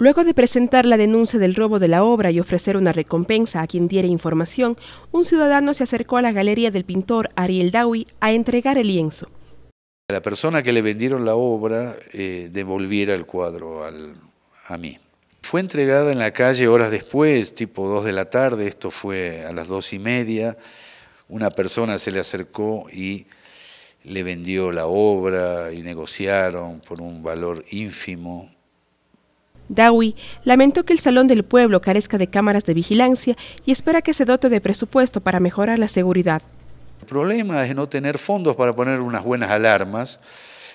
Luego de presentar la denuncia del robo de la obra y ofrecer una recompensa a quien diera información, un ciudadano se acercó a la galería del pintor Ariel Dawi a entregar el lienzo. La persona que le vendieron la obra eh, devolviera el cuadro a mí. Fue entregada en la calle horas después, tipo 2 de la tarde, esto fue a las dos y media. Una persona se le acercó y le vendió la obra y negociaron por un valor ínfimo Dawi lamentó que el Salón del Pueblo carezca de cámaras de vigilancia y espera que se dote de presupuesto para mejorar la seguridad. El problema es no tener fondos para poner unas buenas alarmas,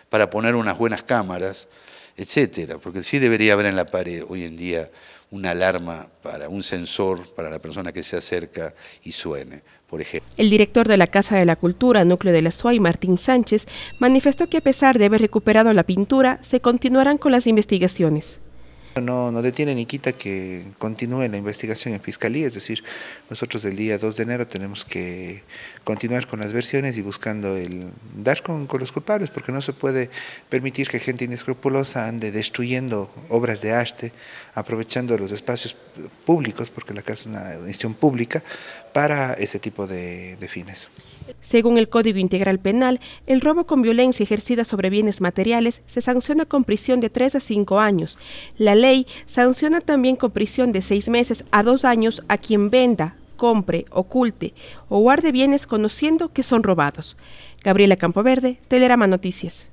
para poner unas buenas cámaras, etcétera, porque sí debería haber en la pared hoy en día una alarma para un sensor para la persona que se acerca y suene. Por ejemplo. El director de la Casa de la Cultura, núcleo de la SUAY, Martín Sánchez, manifestó que a pesar de haber recuperado la pintura, se continuarán con las investigaciones. No, no detiene ni quita que continúe la investigación en Fiscalía, es decir, nosotros del día 2 de enero tenemos que continuar con las versiones y buscando el dar con, los culpables, porque no se puede permitir que gente inescrupulosa ande destruyendo obras de arte, aprovechando los espacios públicos, porque la casa es una institución pública, para ese tipo de, fines. Según el Código Integral Penal, el robo con violencia ejercida sobre bienes materiales se sanciona con prisión de 3 a 5 años. La ley sanciona también con prisión de 6 meses a 2 años a quien venda, compre, oculte o guarde bienes conociendo que son robados. Gabriela Campoverde, Telerama Noticias.